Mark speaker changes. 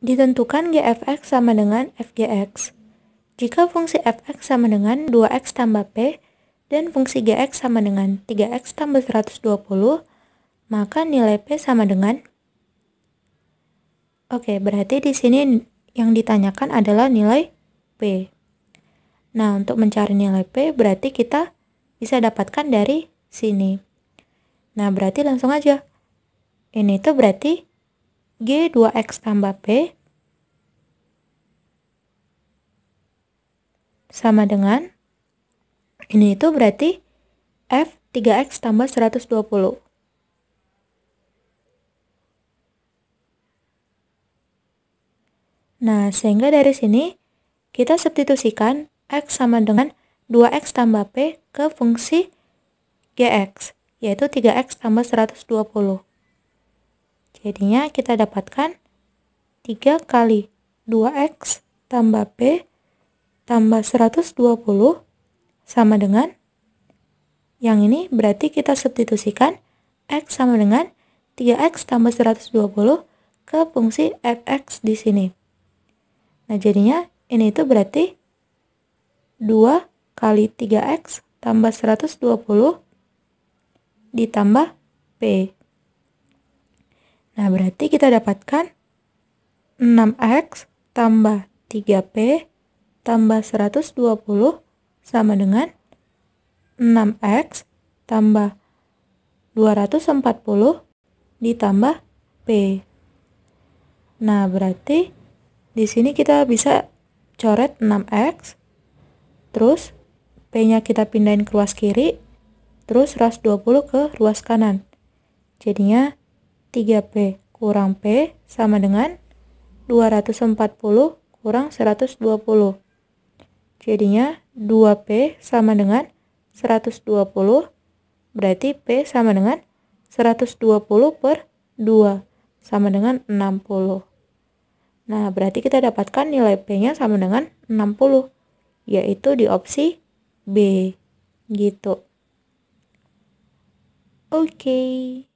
Speaker 1: Ditentukan gfx sama dengan fgx. Jika fungsi fx sama dengan 2x tambah p dan fungsi gx sama dengan 3x tambah 120, maka nilai p sama dengan Oke, berarti di sini yang ditanyakan adalah nilai p. Nah, untuk mencari nilai p berarti kita bisa dapatkan dari sini. Nah, berarti langsung aja. Ini tuh berarti G2X tambah P sama dengan ini itu berarti F 3X tambah 120 Nah, sehingga dari sini kita substitusikan X sama dengan 2X tambah P ke fungsi GX, yaitu 3X tambah 120. Jadinya kita dapatkan 3 kali 2x tambah p tambah 120 sama dengan yang ini berarti kita substitusikan x sama dengan 3x tambah 120 ke fungsi fx di sini. Nah, jadinya ini itu berarti 2 kali 3x tambah 120 ditambah P berarti kita dapatkan 6x tambah 3p tambah 120 sama dengan 6x tambah 240 ditambah p. Nah, berarti di sini kita bisa coret 6x, terus p-nya kita pindahin ke ruas kiri, terus ras 20 ke ruas kanan. Jadinya 3p kurang P sama dengan 240 kurang 120. Jadinya 2P sama dengan 120, berarti P sama dengan 120 per 2, sama dengan 60. Nah, berarti kita dapatkan nilai P-nya sama dengan 60, yaitu di opsi B. Gitu. Oke. Okay.